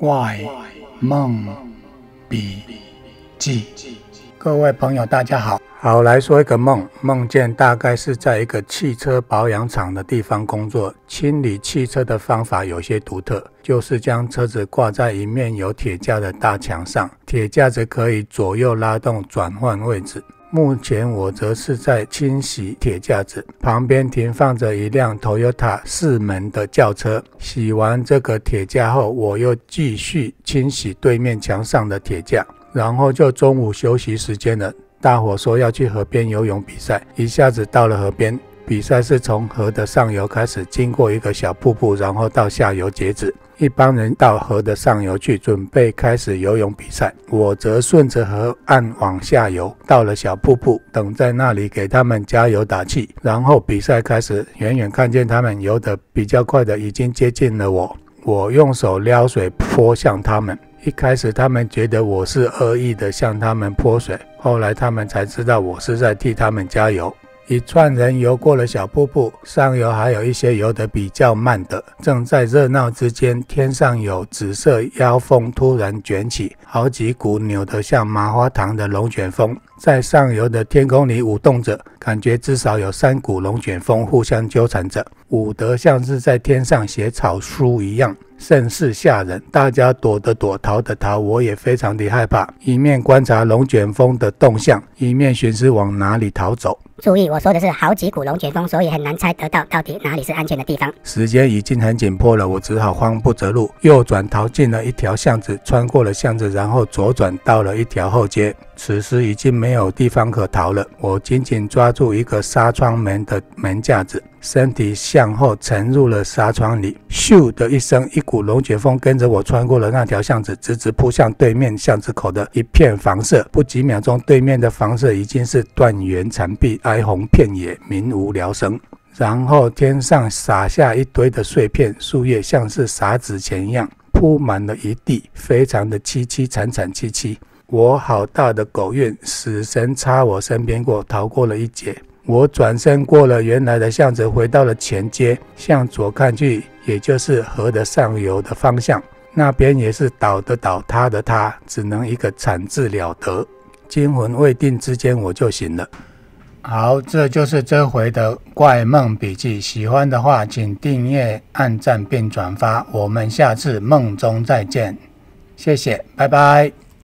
外梦笔记，各位朋友，大家好，好来说一个梦。梦见大概是在一个汽车保养厂的地方工作，清理汽车的方法有些独特，就是将车子挂在一面有铁架的大墙上，铁架子可以左右拉动转换位置。目前我则是在清洗铁架子，旁边停放着一辆 Toyota 四门的轿车。洗完这个铁架后，我又继续清洗对面墙上的铁架，然后就中午休息时间了。大伙说要去河边游泳比赛，一下子到了河边。比赛是从河的上游开始，经过一个小瀑布，然后到下游截止。一帮人到河的上游去准备开始游泳比赛，我则顺着河岸往下游，到了小瀑布等在那里给他们加油打气。然后比赛开始，远远看见他们游得比较快的已经接近了我，我用手撩水泼向他们。一开始他们觉得我是恶意的向他们泼水，后来他们才知道我是在替他们加油。一串人游过了小瀑布，上游还有一些游得比较慢的。正在热闹之间，天上有紫色妖风突然卷起，好几股扭得像麻花糖的龙卷风在上游的天空里舞动着，感觉至少有三股龙卷风互相纠缠着，舞得像是在天上写草书一样，甚是吓人。大家躲的躲，逃的逃，我也非常的害怕，一面观察龙卷风的动向，一面寻思往哪里逃走。注意，我说的是好几股龙卷风，所以很难猜得到到底哪里是安全的地方。时间已经很紧迫了，我只好慌不择路，右转逃进了一条巷子，穿过了巷子，然后左转到了一条后街。此时已经没有地方可逃了，我紧紧抓住一个纱窗门的门架子。身体向后沉入了纱窗里，咻的一声，一股龙卷风跟着我穿过了那条巷子，直直扑向对面巷子口的一片房舍。不几秒钟，对面的房舍已经是断垣残壁、哀鸿遍野、民无聊生。然后天上洒下一堆的碎片，树叶像是撒纸钱一样铺满了一地，非常的凄凄惨惨戚戚。我好大的狗运，死神擦我身边过，逃过了一劫。我转身过了原来的巷子，回到了前街，向左看去，也就是河的上游的方向，那边也是倒的倒，塌的塌，只能一个惨字了得。惊魂未定之间，我就醒了。好，这就是这回的怪梦笔记。喜欢的话，请订阅、按赞并转发。我们下次梦中再见，谢谢，拜拜。